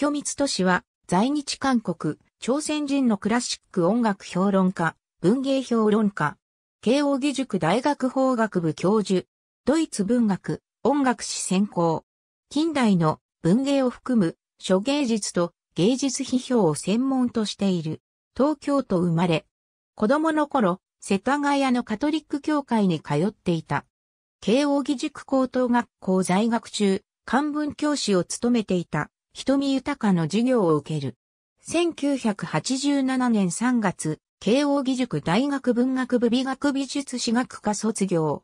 虚密都市は、在日韓国、朝鮮人のクラシック音楽評論家、文芸評論家、慶應義塾大学法学部教授、ドイツ文学、音楽史専攻、近代の文芸を含む諸芸術と芸術批評を専門としている、東京都生まれ、子供の頃、世田谷のカトリック教会に通っていた。慶應義塾高等学校在学中、漢文教師を務めていた。瞳豊かの授業を受ける。1987年3月、慶応義塾大学文学部美学美術史学科卒業。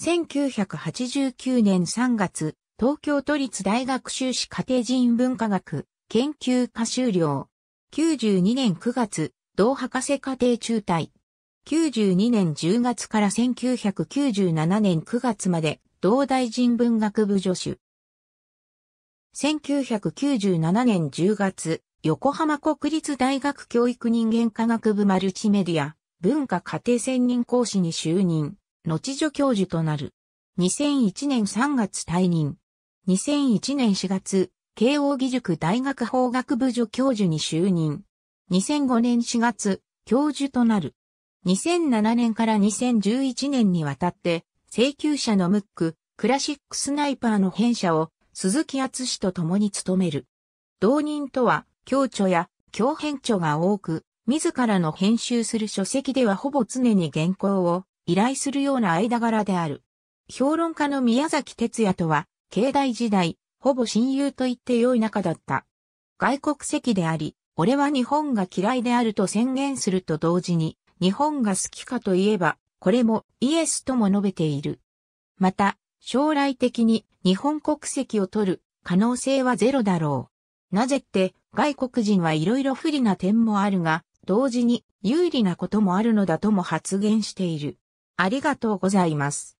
1989年3月、東京都立大学修士家庭人文科学研究科修了。92年9月、同博士課程中退。92年10月から1997年9月まで、同大人文学部助手。1997年10月、横浜国立大学教育人間科学部マルチメディア、文化家庭専任講師に就任、後助教授となる。2001年3月退任。2001年4月、慶応義塾大学法学部助教授に就任。2005年4月、教授となる。2007年から2011年にわたって、請求者のムック、クラシックスナイパーの編者を鈴木厚氏と共に務める。同人とは、教著や教編著が多く、自らの編集する書籍ではほぼ常に原稿を依頼するような間柄である。評論家の宮崎哲也とは、境内時代、ほぼ親友と言って良い仲だった。外国籍であり、俺は日本が嫌いであると宣言すると同時に、日本が好きかといえば、これもイエスとも述べている。また、将来的に日本国籍を取る可能性はゼロだろう。なぜって外国人はいろいろ不利な点もあるが、同時に有利なこともあるのだとも発言している。ありがとうございます。